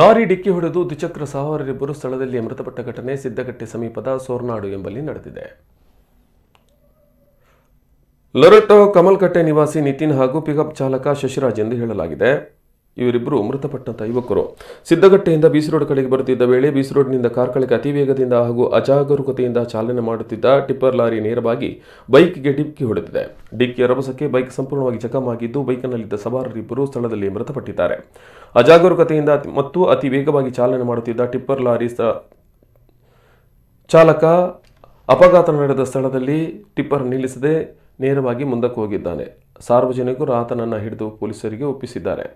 lorry ಡಿಕ್ಕಿ ಹೊಡೆದು ದ್ವಿಚಕ್ರ ಸಹೋದರಿಬ್ಬರು ಸ್ಥಳದಲ್ಲಿ ಮೃತಪಟ್ಟ ಘಟನೆ ಸಿದ್ದಗಟ್ಟೆ ಸಮೀಪದ ಸೋರ್ನಾಡು ಎಂಬಲ್ಲಿ ನಡೆದಿದೆ ಲೊರಟೋ ಕಮಲ್ಕಟ್ಟೆ ನಿವಾಸಿ ನಿತಿನ್ ಹಾಗೂ ಪಿಕಪ್ ಚಾಲಕ ಶಶಿರಾಜ್ ಎಂದು ಹೇಳಲಾಗಿದೆ ಇವರಿಬ್ಬರು ಮೃತಪಟ್ಟಂಥ ಯುವಕರು ಸಿದ್ದಗಟ್ಟೆಯಿಂದ ಬೀಸ್ ರೋಡ್ ಕಡೆಗೆ ಬರುತ್ತಿದ್ದ ವೇಳೆ ಬಿಸಿ ರೋಡ್ನಿಂದ ಕಳೆಗೆ ಅತಿ ವೇಗದಿಂದ ಹಾಗೂ ಅಜಾಗರೂಕತೆಯಿಂದ ಚಾಲನೆ ಮಾಡುತ್ತಿದ್ದ ಟಿಪ್ಪರ್ ಲಾರಿ ನೇರವಾಗಿ ಬೈಕ್ಗೆ ಡಿಕ್ಕಿ ಹೊಡೆದಿದೆ ಡಿಕ್ಕಿಯ ರಭಸಕ್ಕೆ ಬೈಕ್ ಸಂಪೂರ್ಣವಾಗಿ ಜಖಮಾಗಿದ್ದು ಬೈಕ್ನಲ್ಲಿದ್ದ ಸವಾರರಿಬ್ಬರು ಸ್ಥಳದಲ್ಲಿ ಮೃತಪಟ್ಟಿದ್ದಾರೆ ಅಜಾಗರೂಕತೆಯಿಂದ ಮತ್ತು ಅತಿ ವೇಗವಾಗಿ ಚಾಲನೆ ಮಾಡುತ್ತಿದ್ದ ಟಿಪ್ಪರ್ ಲಾರಿ ಚಾಲಕ ಅಪಘಾತ ನಡೆದ ಸ್ಥಳದಲ್ಲಿ ಟಿಪ್ಪರ್ ನಿಲ್ಲಿಸದೆ ನೇರವಾಗಿ ಮುಂದಕ್ಕೆ ಹೋಗಿದ್ದಾನೆ ಸಾರ್ವಜನಿಕರು ಆತನನ್ನು ಹಿಡಿದು ಪೊಲೀಸರಿಗೆ ಒಪ್ಪಿಸಿದ್ದಾರೆ